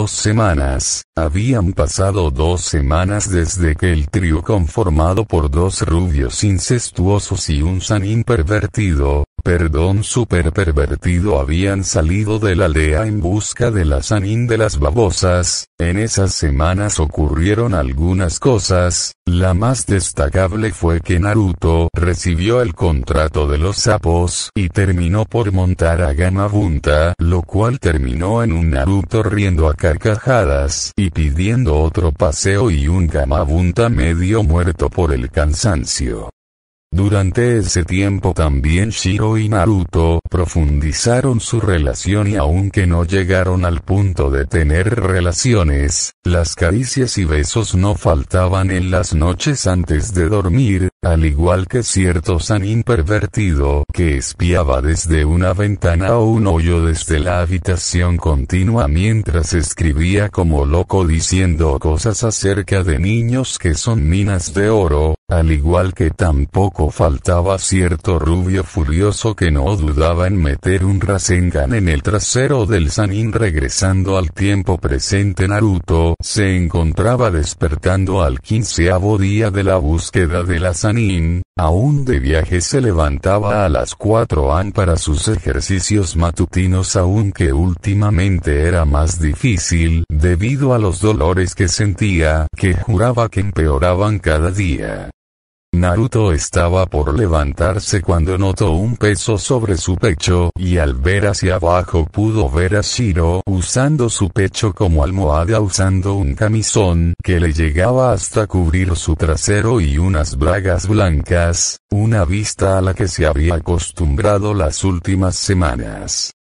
dos semanas, habían pasado dos semanas desde que el trío conformado por dos rubios incestuosos y un sanín pervertido, perdón super pervertido habían salido de la aldea en busca de la sanín de las babosas, en esas semanas ocurrieron algunas cosas, la más destacable fue que Naruto recibió el contrato de los sapos y terminó por montar a Gamabunta, lo cual terminó en un Naruto riendo a carcajadas y pidiendo otro paseo y un Gamabunta medio muerto por el cansancio. Durante ese tiempo también Shiro y Naruto profundizaron su relación y aunque no llegaron al punto de tener relaciones, las caricias y besos no faltaban en las noches antes de dormir, al igual que cierto Sanin impervertido que espiaba desde una ventana o un hoyo desde la habitación continua mientras escribía como loco diciendo cosas acerca de niños que son minas de oro, al igual que tampoco faltaba cierto rubio furioso que no dudaba en meter un Rasengan en el trasero del Sanin regresando al tiempo presente Naruto se encontraba despertando al quinceavo día de la búsqueda de la Sanin, aún de viaje se levantaba a las 4 am para sus ejercicios matutinos aunque últimamente era más difícil debido a los dolores que sentía que juraba que empeoraban cada día. Naruto estaba por levantarse cuando notó un peso sobre su pecho y al ver hacia abajo pudo ver a Shiro usando su pecho como almohada usando un camisón que le llegaba hasta cubrir su trasero y unas bragas blancas, una vista a la que se había acostumbrado las últimas semanas.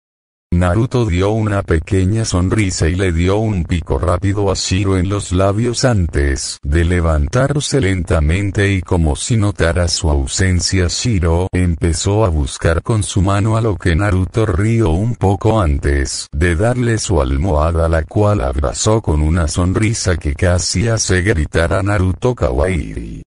Naruto dio una pequeña sonrisa y le dio un pico rápido a Shiro en los labios antes de levantarse lentamente y como si notara su ausencia Shiro empezó a buscar con su mano a lo que Naruto rió un poco antes de darle su almohada la cual abrazó con una sonrisa que casi hace gritar a Naruto Kawaii.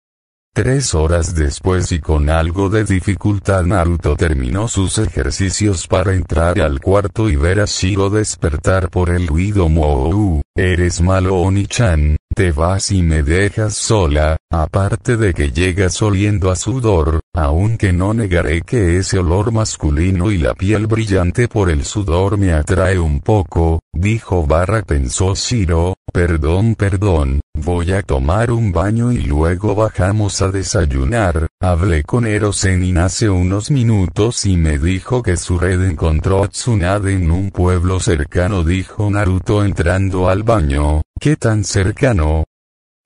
Tres horas después y con algo de dificultad Naruto terminó sus ejercicios para entrar al cuarto y ver a Shiro despertar por el ruido Mou, eres malo Oni-chan, te vas y me dejas sola, aparte de que llegas oliendo a sudor, aunque no negaré que ese olor masculino y la piel brillante por el sudor me atrae un poco, dijo Barra pensó Shiro, perdón perdón, voy a tomar un baño y luego bajamos a desayunar, hablé con Erosenin hace unos minutos y me dijo que su red encontró a Tsunade en un pueblo cercano dijo Naruto entrando al baño, ¿Qué tan cercano?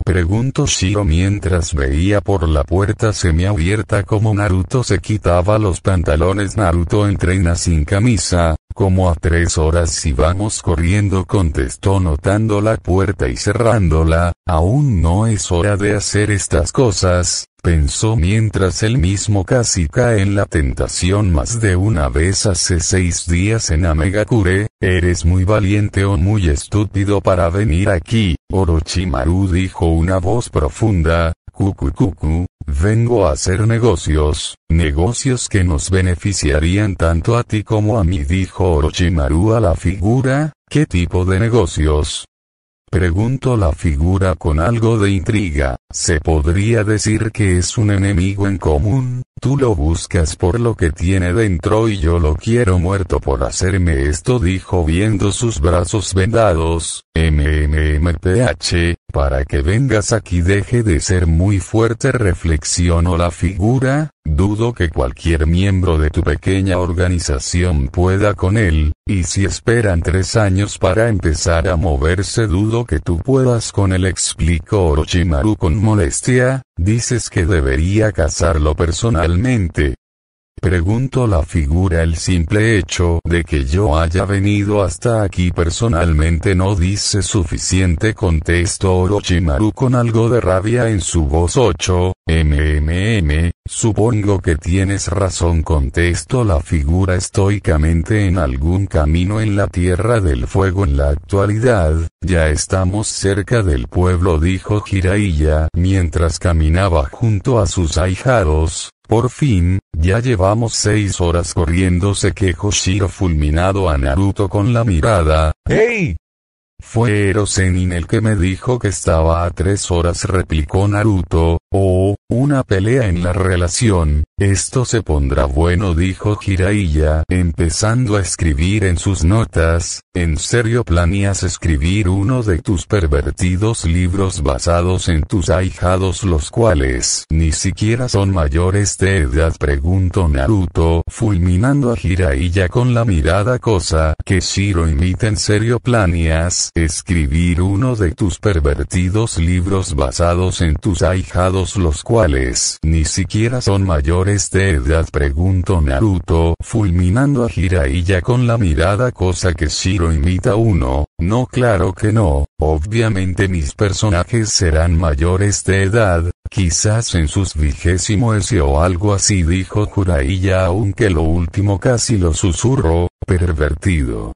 Preguntó Shiro mientras veía por la puerta semiabierta como Naruto se quitaba los pantalones. Naruto entrena sin camisa, como a tres horas si vamos corriendo contestó notando la puerta y cerrándola, aún no es hora de hacer estas cosas, pensó mientras él mismo casi cae en la tentación más de una vez hace seis días en Amegakure, eres muy valiente o muy estúpido para venir aquí, Orochimaru dijo una voz profunda, cucucucu, vengo a hacer negocios, negocios que nos beneficiarían tanto a ti como a mí dijo Orochimaru a la figura, ¿qué tipo de negocios? preguntó la figura con algo de intriga, ¿se podría decir que es un enemigo en común? Tú lo buscas por lo que tiene dentro y yo lo quiero muerto por hacerme esto, dijo viendo sus brazos vendados, MMMPH, para que vengas aquí deje de ser muy fuerte reflexionó la figura, dudo que cualquier miembro de tu pequeña organización pueda con él, y si esperan tres años para empezar a moverse dudo que tú puedas con él explicó Orochimaru con molestia, dices que debería casarlo personalmente, Pregunto la figura el simple hecho de que yo haya venido hasta aquí personalmente no dice suficiente contesto Orochimaru con algo de rabia en su voz 8, mmm, supongo que tienes razón contesto la figura estoicamente en algún camino en la Tierra del Fuego en la actualidad, ya estamos cerca del pueblo dijo Jiraiya mientras caminaba junto a sus ahijados, por fin, ya llevamos seis horas corriendo se quejó Shiro fulminado a Naruto con la mirada. ¡Hey! Fue Erosenin el que me dijo que estaba a tres horas replicó Naruto, Oh, una pelea en la relación, esto se pondrá bueno dijo Jiraiya empezando a escribir en sus notas, en serio planeas escribir uno de tus pervertidos libros basados en tus ahijados los cuales ni siquiera son mayores de edad preguntó Naruto fulminando a Jiraiya con la mirada cosa que Shiro imita en serio planeas escribir uno de tus pervertidos libros basados en tus ahijados los cuales ni siquiera son mayores de edad preguntó Naruto fulminando a Jiraiya con la mirada cosa que Shiro imita uno, no claro que no, obviamente mis personajes serán mayores de edad, quizás en sus vigésimo o algo así dijo Jiraiya aunque lo último casi lo susurró, pervertido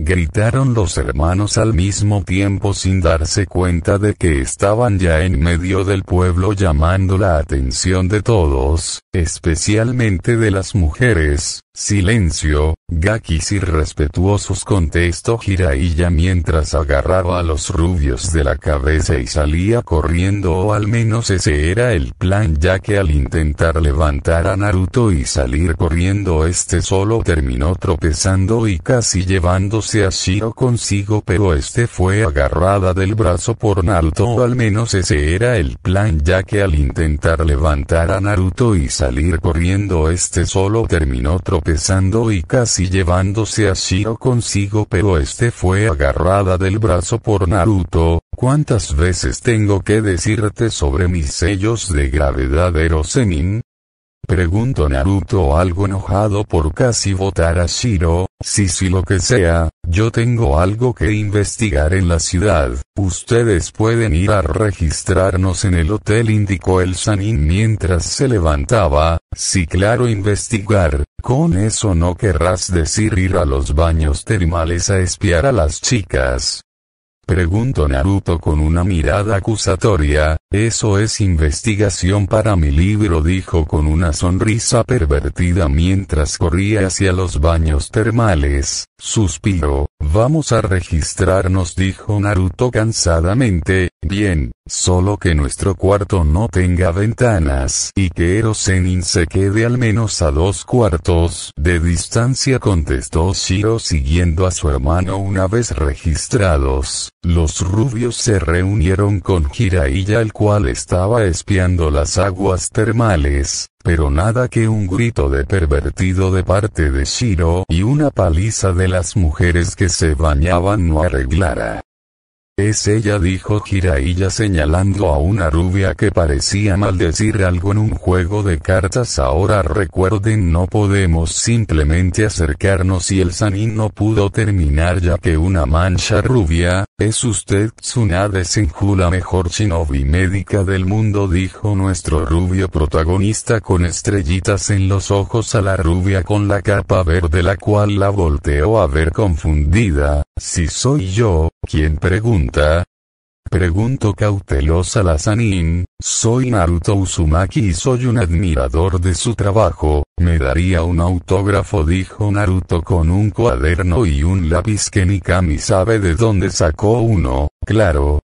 gritaron los hermanos al mismo tiempo sin darse cuenta de que estaban ya en medio del pueblo llamando la atención de todos, especialmente de las mujeres, Silencio, Gakis irrespetuosos contestó Jiraiya mientras agarraba a los rubios de la cabeza y salía corriendo o al menos ese era el plan ya que al intentar levantar a Naruto y salir corriendo este solo terminó tropezando y casi llevándose a Shiro consigo pero este fue agarrada del brazo por Naruto o al menos ese era el plan ya que al intentar levantar a Naruto y salir corriendo este solo terminó tropezando y casi llevándose a Shiro consigo pero este fue agarrada del brazo por Naruto, ¿cuántas veces tengo que decirte sobre mis sellos de gravedad Ero Pregunto Naruto algo enojado por casi votar a Shiro, sí sí lo que sea, yo tengo algo que investigar en la ciudad, ustedes pueden ir a registrarnos en el hotel indicó el Sanin mientras se levantaba, sí claro investigar, con eso no querrás decir ir a los baños termales a espiar a las chicas. Pregunto Naruto con una mirada acusatoria, eso es investigación para mi libro, dijo con una sonrisa pervertida mientras corría hacia los baños termales. suspiro, Vamos a registrarnos, dijo Naruto cansadamente. Bien, solo que nuestro cuarto no tenga ventanas y que Erosenin se quede al menos a dos cuartos de distancia, contestó Shiro siguiendo a su hermano una vez registrados. Los rubios se reunieron con Jiraiya al cual estaba espiando las aguas termales, pero nada que un grito de pervertido de parte de Shiro y una paliza de las mujeres que se bañaban no arreglara. Es ella dijo Jiraiya señalando a una rubia que parecía maldecir algo en un juego de cartas ahora recuerden no podemos simplemente acercarnos y el Sanin no pudo terminar ya que una mancha rubia, es usted Tsunade Senju la mejor shinobi médica del mundo dijo nuestro rubio protagonista con estrellitas en los ojos a la rubia con la capa verde la cual la volteó a ver confundida, si soy yo, quien pregunta, Pregunto cautelosa la Sanin, soy Naruto Uzumaki y soy un admirador de su trabajo, me daría un autógrafo dijo Naruto con un cuaderno y un lápiz que Nikami sabe de dónde sacó uno, claro,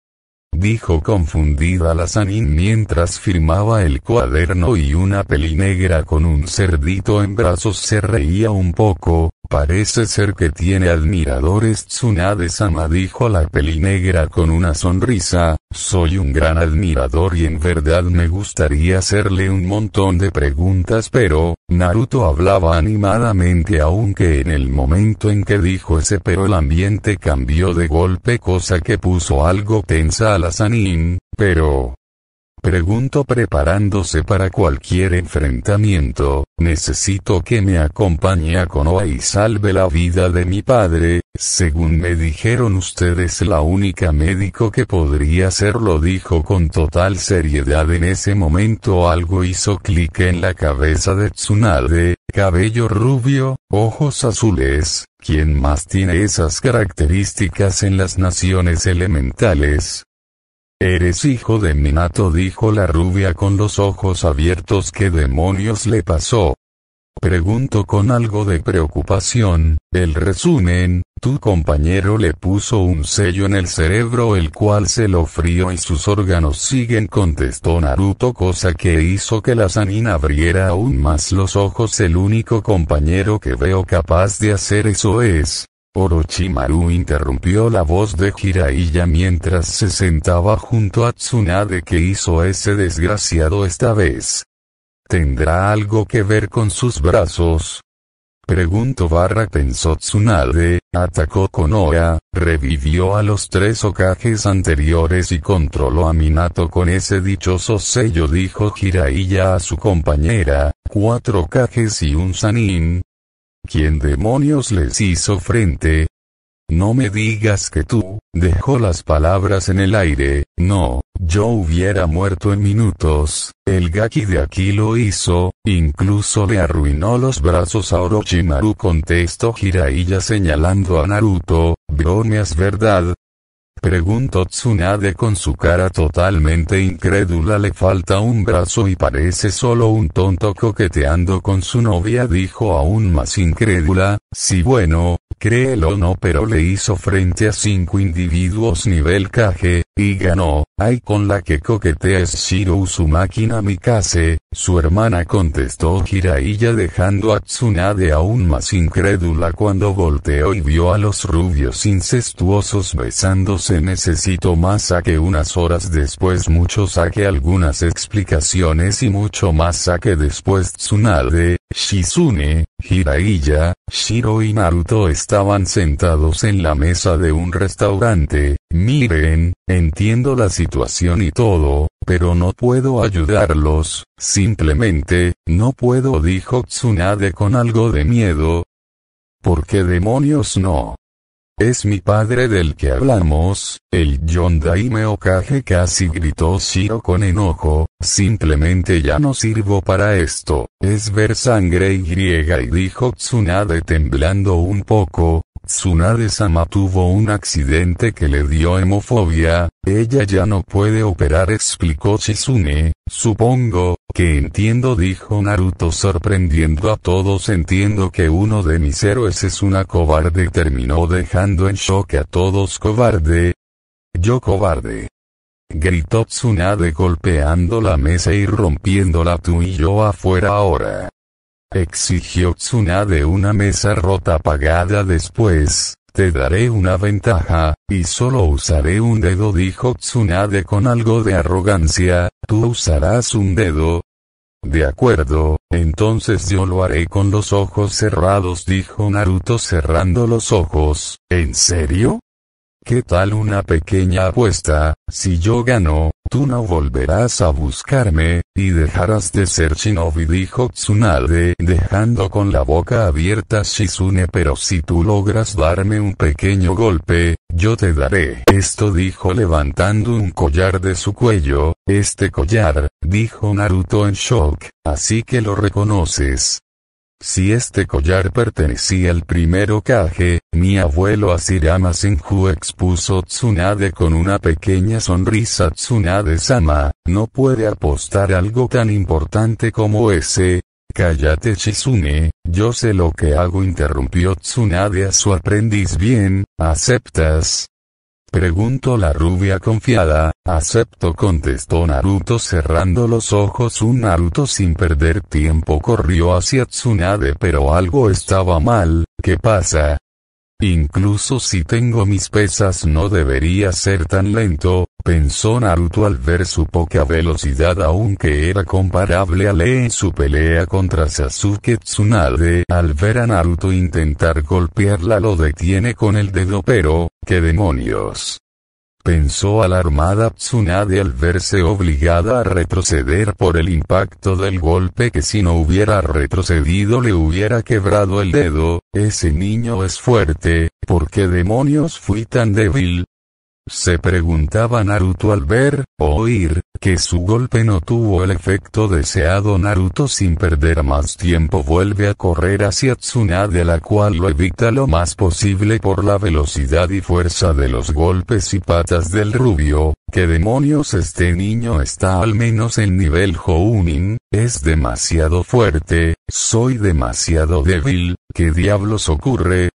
dijo confundida la Sanin mientras firmaba el cuaderno y una peli negra con un cerdito en brazos se reía un poco, parece ser que tiene admiradores Tsunade-sama dijo la peli negra con una sonrisa, soy un gran admirador y en verdad me gustaría hacerle un montón de preguntas pero, Naruto hablaba animadamente aunque en el momento en que dijo ese pero el ambiente cambió de golpe cosa que puso algo tensa a la Sanin, pero, Pregunto preparándose para cualquier enfrentamiento, necesito que me acompañe a Konoha y salve la vida de mi padre, según me dijeron ustedes la única médico que podría hacerlo dijo con total seriedad en ese momento algo hizo clic en la cabeza de Tsunade, cabello rubio, ojos azules, quien más tiene esas características en las naciones elementales, Eres hijo de Minato, dijo la rubia con los ojos abiertos. ¿Qué demonios le pasó? Pregunto con algo de preocupación, el resumen, tu compañero le puso un sello en el cerebro el cual se lo frío y sus órganos siguen contestó Naruto cosa que hizo que la Sanina abriera aún más los ojos el único compañero que veo capaz de hacer eso es, Orochimaru interrumpió la voz de Jiraiya mientras se sentaba junto a Tsunade que hizo ese desgraciado esta vez. ¿Tendrá algo que ver con sus brazos? Preguntó barra pensó Tsunade, atacó Konoha, revivió a los tres ocajes anteriores y controló a Minato con ese dichoso sello dijo Jiraiya a su compañera, cuatro ocajes y un sanin, ¿Quién demonios les hizo frente? No me digas que tú, dejó las palabras en el aire, no, yo hubiera muerto en minutos, el Gaki de aquí lo hizo, incluso le arruinó los brazos a Orochimaru contestó Jiraiya señalando a Naruto, bromeas verdad, Preguntó Tsunade con su cara totalmente incrédula le falta un brazo y parece solo un tonto coqueteando con su novia dijo aún más incrédula, si bueno, créelo o no pero le hizo frente a cinco individuos nivel caje y ganó, ay con la que coquetea es Shiro Uzumaki Namikaze, su hermana contestó Jiraiya dejando a Tsunade aún más incrédula cuando volteó y vio a los rubios incestuosos besándose necesito más que unas horas después mucho saque algunas explicaciones y mucho más que después Tsunade, Shizune, Hiraiya, Shiro y Naruto estaban sentados en la mesa de un restaurante, miren, entiendo la situación y todo, pero no puedo ayudarlos, simplemente, no puedo dijo Tsunade con algo de miedo. ¿Por qué demonios no? Es mi padre del que hablamos, el Yondaime Okage casi gritó Shiro con enojo, simplemente ya no sirvo para esto. Es ver sangre y griega y dijo Tsunade temblando un poco, Tsunade-sama tuvo un accidente que le dio hemofobia, ella ya no puede operar explicó Shizune, supongo, que entiendo dijo Naruto sorprendiendo a todos entiendo que uno de mis héroes es una cobarde terminó dejando en shock a todos cobarde. Yo cobarde gritó Tsunade golpeando la mesa y rompiéndola tú y yo afuera ahora. Exigió Tsunade una mesa rota pagada después, te daré una ventaja, y solo usaré un dedo dijo Tsunade con algo de arrogancia, tú usarás un dedo. De acuerdo, entonces yo lo haré con los ojos cerrados dijo Naruto cerrando los ojos, ¿en serio? ¿Qué tal una pequeña apuesta? Si yo gano, tú no volverás a buscarme, y dejarás de ser shinobi dijo Tsunade dejando con la boca abierta Shizune pero si tú logras darme un pequeño golpe, yo te daré. Esto dijo levantando un collar de su cuello, este collar, dijo Naruto en shock, así que lo reconoces, si este collar pertenecía al primero Kage, mi abuelo Asirama Senju expuso Tsunade con una pequeña sonrisa Tsunade-sama, no puede apostar algo tan importante como ese. Cállate Shizune, yo sé lo que hago interrumpió Tsunade a su aprendiz bien, ¿aceptas? Preguntó la rubia confiada, acepto contestó Naruto cerrando los ojos un Naruto sin perder tiempo corrió hacia Tsunade pero algo estaba mal, ¿qué pasa? Incluso si tengo mis pesas no debería ser tan lento, pensó Naruto al ver su poca velocidad aunque era comparable a Lee en su pelea contra Sasuke Tsunade. Al ver a Naruto intentar golpearla lo detiene con el dedo pero, ¿qué demonios? pensó alarmada Tsunade al verse obligada a retroceder por el impacto del golpe que si no hubiera retrocedido le hubiera quebrado el dedo, ese niño es fuerte, ¿por qué demonios fui tan débil? Se preguntaba Naruto al ver, o oír, que su golpe no tuvo el efecto deseado. Naruto sin perder más tiempo vuelve a correr hacia Tsunade la cual lo evita lo más posible por la velocidad y fuerza de los golpes y patas del rubio. Que demonios este niño está al menos en nivel Hounin, es demasiado fuerte, soy demasiado débil, que diablos ocurre?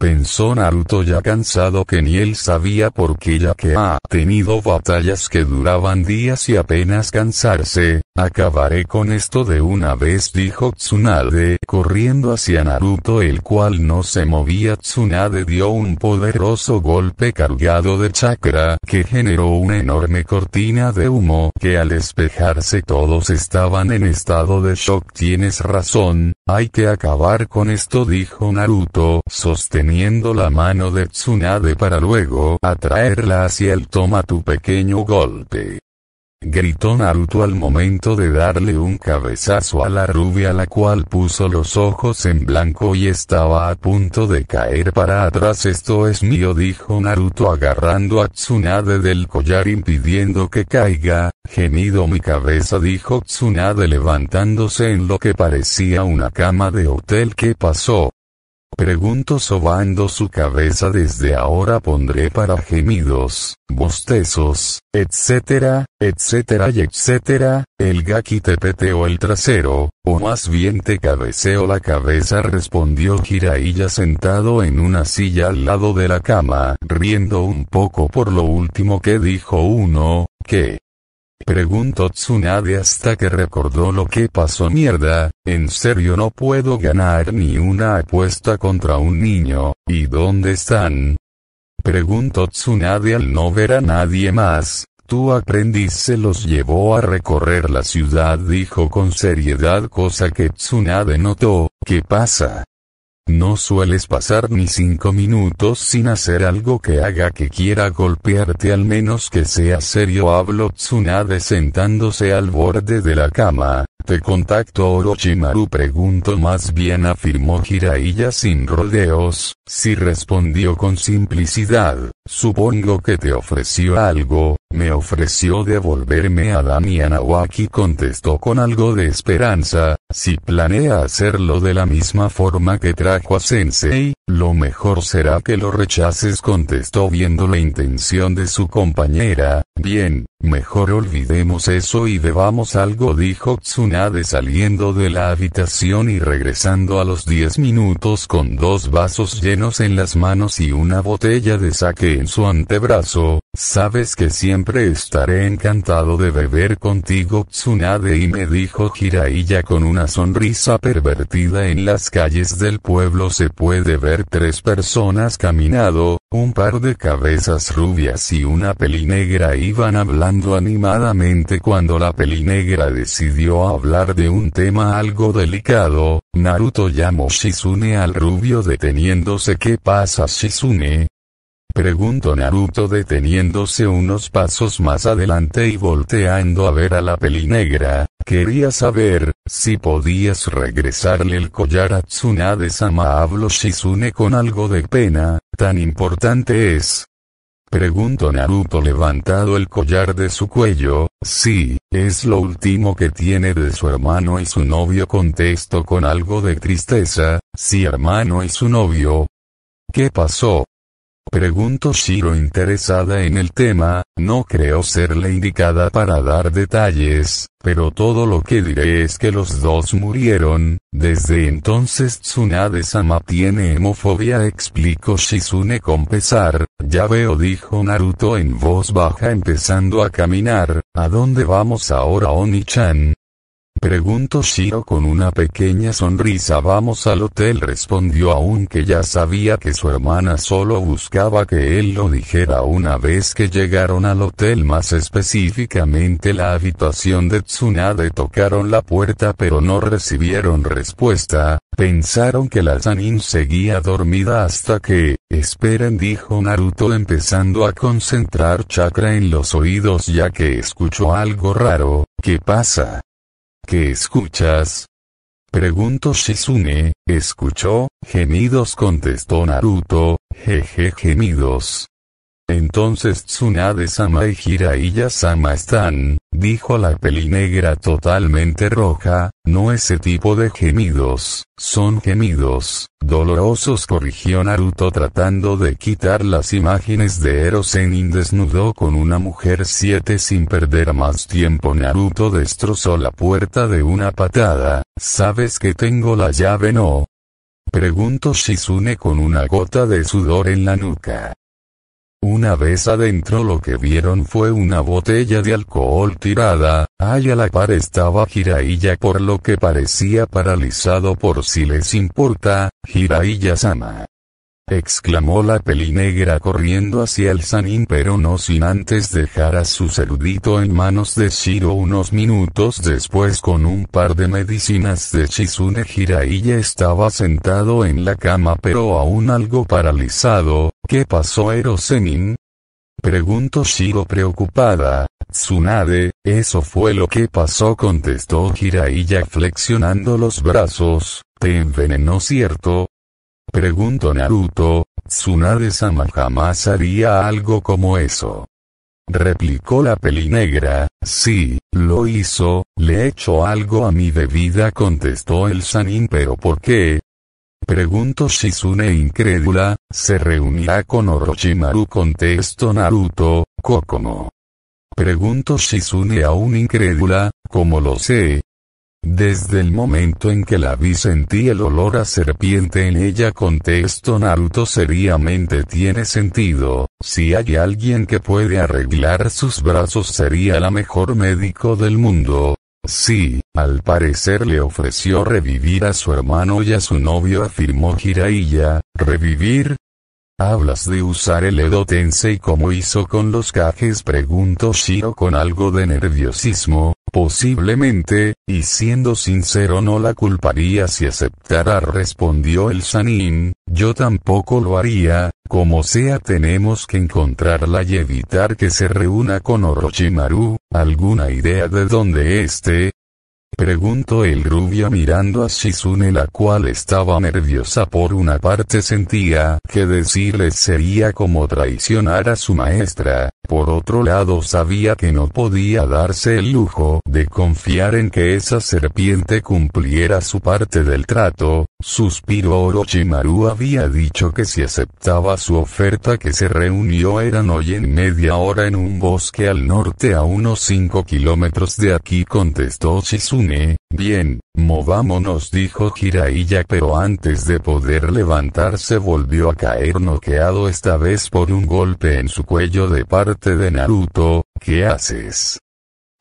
Pensó Naruto ya cansado que ni él sabía por qué ya que ha tenido batallas que duraban días y apenas cansarse, Acabaré con esto de una vez dijo Tsunade, corriendo hacia Naruto el cual no se movía Tsunade dio un poderoso golpe cargado de chakra que generó una enorme cortina de humo que al espejarse todos estaban en estado de shock tienes razón, hay que acabar con esto dijo Naruto sosteniendo la mano de Tsunade para luego atraerla hacia él. toma tu pequeño golpe gritó Naruto al momento de darle un cabezazo a la rubia la cual puso los ojos en blanco y estaba a punto de caer para atrás esto es mío dijo Naruto agarrando a Tsunade del collar impidiendo que caiga, gemido mi cabeza dijo Tsunade levantándose en lo que parecía una cama de hotel que pasó, Pregunto sobando su cabeza desde ahora pondré para gemidos, bostezos, etcétera, etcétera y etcétera, el gaki te peteo el trasero, o más bien te cabeceo la cabeza respondió Jiraiya sentado en una silla al lado de la cama, riendo un poco por lo último que dijo uno, que, Preguntó Tsunade hasta que recordó lo que pasó mierda, en serio no puedo ganar ni una apuesta contra un niño, ¿y dónde están? Preguntó Tsunade al no ver a nadie más, tu aprendiz se los llevó a recorrer la ciudad dijo con seriedad cosa que Tsunade notó, ¿qué pasa? No sueles pasar ni cinco minutos sin hacer algo que haga que quiera golpearte al menos que sea serio habló Tsunade sentándose al borde de la cama, te contacto Orochimaru pregunto más bien afirmó Jiraiya sin rodeos, si respondió con simplicidad, supongo que te ofreció algo, me ofreció devolverme a Dan y contestó con algo de esperanza, si planea hacerlo de la misma forma que trajo a Sensei, lo mejor será que lo rechaces contestó viendo la intención de su compañera, bien, mejor olvidemos eso y bebamos algo dijo Tsunade saliendo de la habitación y regresando a los 10 minutos con dos vasos llenos en las manos y una botella de sake en su antebrazo, Sabes que siempre estaré encantado de beber contigo, Tsunade, y me dijo Kiraiya con una sonrisa pervertida. En las calles del pueblo se puede ver tres personas caminando, un par de cabezas rubias y una pelinegra iban hablando animadamente cuando la pelinegra decidió hablar de un tema algo delicado, Naruto llamó Shizune al rubio deteniéndose. ¿Qué pasa Shizune? Pregunto Naruto deteniéndose unos pasos más adelante y volteando a ver a la peli negra, quería saber, si podías regresarle el collar a Tsunade-sama hablo Shizune con algo de pena, tan importante es. Pregunto Naruto levantado el collar de su cuello, sí, es lo último que tiene de su hermano y su novio contestó con algo de tristeza, sí hermano y su novio. ¿Qué pasó? Preguntó Shiro interesada en el tema, no creo serle indicada para dar detalles, pero todo lo que diré es que los dos murieron, desde entonces Tsunade-sama tiene hemofobia explicó Shizune con pesar, ya veo dijo Naruto en voz baja empezando a caminar, ¿a dónde vamos ahora Oni-chan? Preguntó Shiro con una pequeña sonrisa. Vamos al hotel, respondió aunque ya sabía que su hermana solo buscaba que él lo dijera una vez que llegaron al hotel, más específicamente la habitación de Tsunade. Tocaron la puerta pero no recibieron respuesta, pensaron que la Sanin seguía dormida hasta que, esperen dijo Naruto empezando a concentrar chakra en los oídos ya que escuchó algo raro, ¿qué pasa? ¿Qué escuchas? Preguntó Shizune, escuchó, gemidos contestó Naruto, jeje gemidos. Entonces Tsunade-sama y Jiraiya-sama están, dijo la negra totalmente roja, no ese tipo de gemidos, son gemidos, dolorosos corrigió Naruto tratando de quitar las imágenes de Erosenin desnudo con una mujer 7 sin perder más tiempo Naruto destrozó la puerta de una patada, sabes que tengo la llave no, preguntó Shizune con una gota de sudor en la nuca. Una vez adentro lo que vieron fue una botella de alcohol tirada, allá la par estaba Jiraiya por lo que parecía paralizado por si les importa, Jiraiya-sama exclamó la pelinegra corriendo hacia el Sanin pero no sin antes dejar a su cerudito en manos de Shiro unos minutos después con un par de medicinas de Shizune Jiraiya estaba sentado en la cama pero aún algo paralizado, ¿qué pasó Ero Senin? Preguntó Shiro preocupada, Tsunade, eso fue lo que pasó contestó Jiraiya flexionando los brazos, te envenenó cierto, Pregunto Naruto, Tsunade-sama jamás haría algo como eso. Replicó la negra, sí, lo hizo, le echo algo a mi bebida contestó el Sanin pero ¿por qué? Pregunto Shizune incrédula, se reunirá con Orochimaru contestó Naruto, Kokomo. Pregunto Shizune aún incrédula, ¿cómo lo sé? Desde el momento en que la vi sentí el olor a serpiente en ella contestó Naruto seriamente tiene sentido, si hay alguien que puede arreglar sus brazos sería la mejor médico del mundo. Sí, al parecer le ofreció revivir a su hermano y a su novio afirmó Jiraiya, revivir, ¿Hablas de usar el Edo y como hizo con los cajes. preguntó Shiro con algo de nerviosismo, Posiblemente, y siendo sincero no la culparía si aceptara respondió el Sanin, yo tampoco lo haría, como sea tenemos que encontrarla y evitar que se reúna con Orochimaru, alguna idea de dónde esté, Preguntó el rubio mirando a Shizune la cual estaba nerviosa por una parte sentía que decirles sería como traicionar a su maestra, por otro lado sabía que no podía darse el lujo de confiar en que esa serpiente cumpliera su parte del trato, suspiró Orochimaru había dicho que si aceptaba su oferta que se reunió eran hoy en media hora en un bosque al norte a unos 5 kilómetros de aquí contestó Shizune bien, movámonos dijo Jiraiya pero antes de poder levantarse volvió a caer noqueado esta vez por un golpe en su cuello de parte de Naruto, ¿qué haces?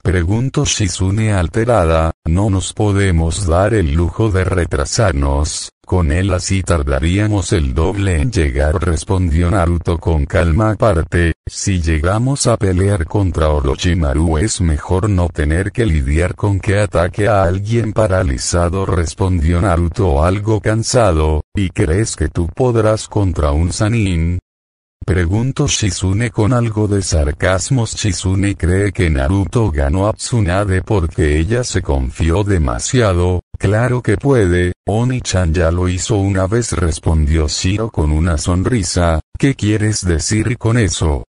Pregunto Shizune alterada, no nos podemos dar el lujo de retrasarnos, con él así tardaríamos el doble en llegar respondió Naruto con calma aparte, si llegamos a pelear contra Orochimaru es mejor no tener que lidiar con que ataque a alguien paralizado respondió Naruto algo cansado, ¿y crees que tú podrás contra un Sanin? Pregunto Shizune con algo de sarcasmo Shizune cree que Naruto ganó a Tsunade porque ella se confió demasiado, claro que puede, Oni-chan ya lo hizo una vez respondió Shiro con una sonrisa, ¿qué quieres decir con eso?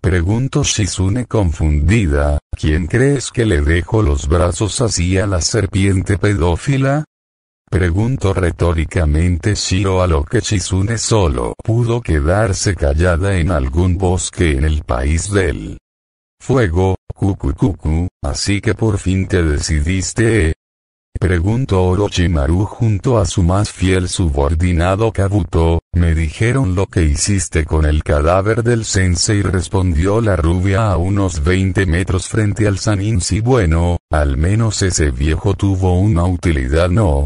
Pregunto Shizune confundida, ¿quién crees que le dejó los brazos así a la serpiente pedófila? Pregunto retóricamente Shiro a lo que Shizune solo pudo quedarse callada en algún bosque en el país del fuego, cucu así que por fin te decidiste, Pregunto eh, Preguntó Orochimaru junto a su más fiel subordinado Kabuto, me dijeron lo que hiciste con el cadáver del sensei respondió la rubia a unos 20 metros frente al Sanin si bueno, al menos ese viejo tuvo una utilidad no,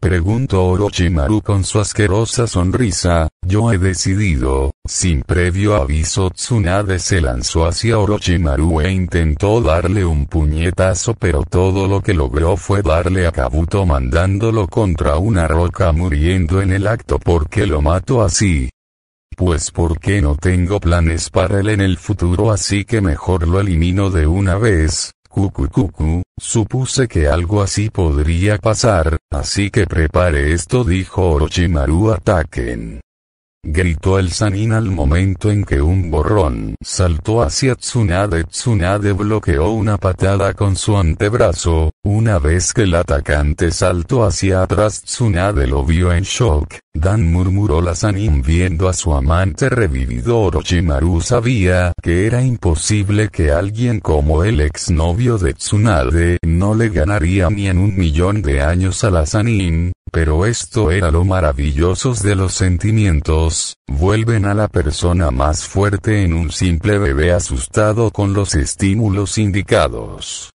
Preguntó Orochimaru con su asquerosa sonrisa, yo he decidido, sin previo aviso Tsunade se lanzó hacia Orochimaru e intentó darle un puñetazo pero todo lo que logró fue darle a Kabuto mandándolo contra una roca muriendo en el acto porque lo mató así. Pues porque no tengo planes para él en el futuro así que mejor lo elimino de una vez, Cucucucu, supuse que algo así podría pasar, así que prepare esto dijo Orochimaru ataquen gritó el Sanin al momento en que un borrón saltó hacia Tsunade. Tsunade bloqueó una patada con su antebrazo, una vez que el atacante saltó hacia atrás Tsunade lo vio en shock, Dan murmuró la Sanin viendo a su amante revivido Orochimaru sabía que era imposible que alguien como el exnovio de Tsunade no le ganaría ni en un millón de años a la Sanin, pero esto era lo maravilloso de los sentimientos, vuelven a la persona más fuerte en un simple bebé asustado con los estímulos indicados.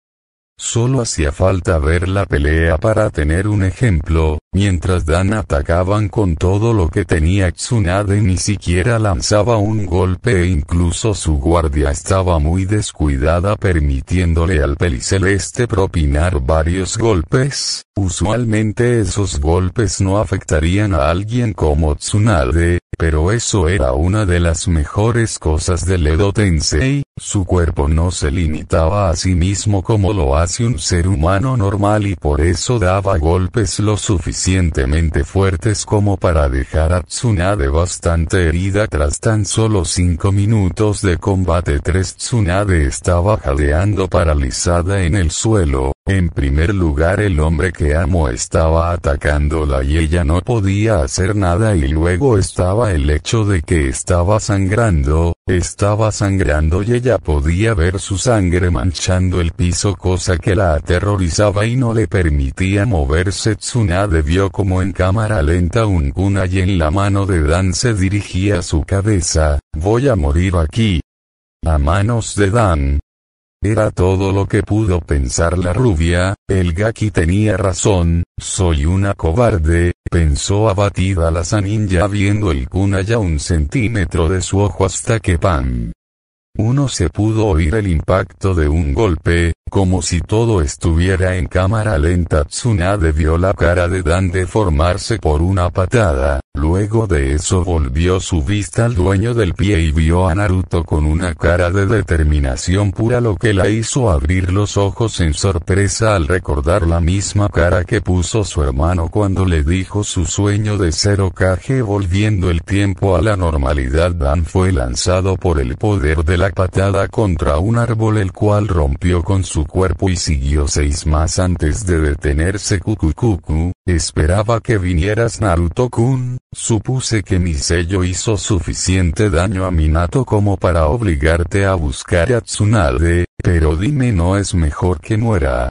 Solo hacía falta ver la pelea para tener un ejemplo, mientras Dan atacaban con todo lo que tenía Tsunade ni siquiera lanzaba un golpe e incluso su guardia estaba muy descuidada permitiéndole al peliceleste propinar varios golpes, usualmente esos golpes no afectarían a alguien como Tsunade, pero eso era una de las mejores cosas de Edo Tensei, su cuerpo no se limitaba a sí mismo como lo hace un ser humano normal y por eso daba golpes lo suficientemente fuertes como para dejar a Tsunade bastante herida tras tan solo cinco minutos de combate. 3 Tsunade estaba jadeando paralizada en el suelo, en primer lugar el hombre que amo estaba atacándola y ella no podía hacer nada y luego estaba el hecho de que estaba sangrando, estaba sangrando y ella podía ver su sangre manchando el piso cosa que la aterrorizaba y no le permitía moverse. Tsunade vio como en cámara lenta un y en la mano de Dan se dirigía su cabeza, voy a morir aquí. A manos de Dan, era todo lo que pudo pensar la rubia, el gaki tenía razón, soy una cobarde, pensó abatida la saninja viendo el ya un centímetro de su ojo hasta que pan. Uno se pudo oír el impacto de un golpe, como si todo estuviera en cámara lenta, Tsunade vio la cara de Dan deformarse por una patada, luego de eso volvió su vista al dueño del pie y vio a Naruto con una cara de determinación pura lo que la hizo abrir los ojos en sorpresa al recordar la misma cara que puso su hermano cuando le dijo su sueño de ser Okage volviendo el tiempo a la normalidad Dan fue lanzado por el poder de la patada contra un árbol el cual rompió con su su cuerpo y siguió seis más antes de detenerse Kukukuku, esperaba que vinieras Naruto-kun, supuse que mi sello hizo suficiente daño a Minato como para obligarte a buscar a Tsunade, pero dime no es mejor que muera.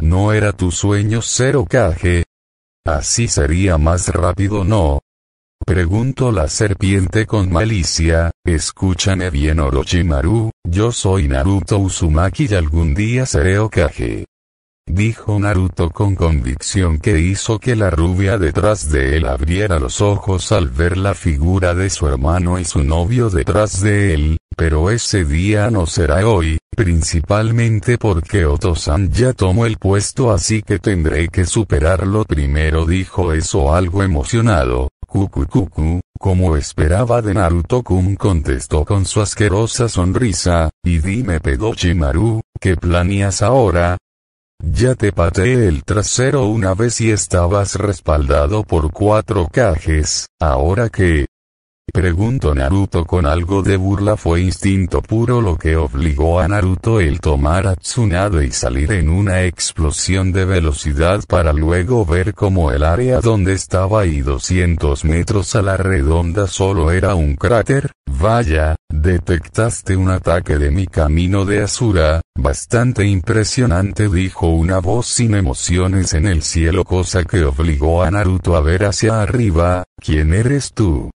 No era tu sueño ser Kage. Así sería más rápido no, Preguntó la serpiente con malicia, escúchame bien Orochimaru, yo soy Naruto Uzumaki y algún día seré Okage. Dijo Naruto con convicción que hizo que la rubia detrás de él abriera los ojos al ver la figura de su hermano y su novio detrás de él, pero ese día no será hoy, principalmente porque Otosan ya tomó el puesto así que tendré que superarlo primero dijo eso algo emocionado, Cucucucu, como esperaba de Naruto Kun contestó con su asquerosa sonrisa, y dime Maru, ¿qué planeas ahora? Ya te pateé el trasero una vez y estabas respaldado por cuatro cajes, ahora que, Preguntó Naruto con algo de burla fue instinto puro lo que obligó a Naruto el tomar a Tsunade y salir en una explosión de velocidad para luego ver como el área donde estaba y 200 metros a la redonda solo era un cráter, vaya, detectaste un ataque de mi camino de Asura, bastante impresionante dijo una voz sin emociones en el cielo cosa que obligó a Naruto a ver hacia arriba, ¿quién eres tú?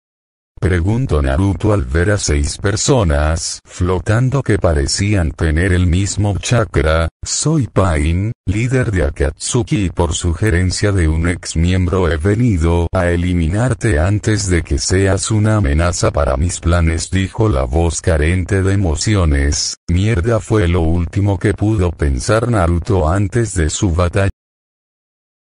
Pregunto Naruto al ver a seis personas flotando que parecían tener el mismo chakra, soy Pain, líder de Akatsuki y por sugerencia de un ex miembro he venido a eliminarte antes de que seas una amenaza para mis planes dijo la voz carente de emociones, mierda fue lo último que pudo pensar Naruto antes de su batalla.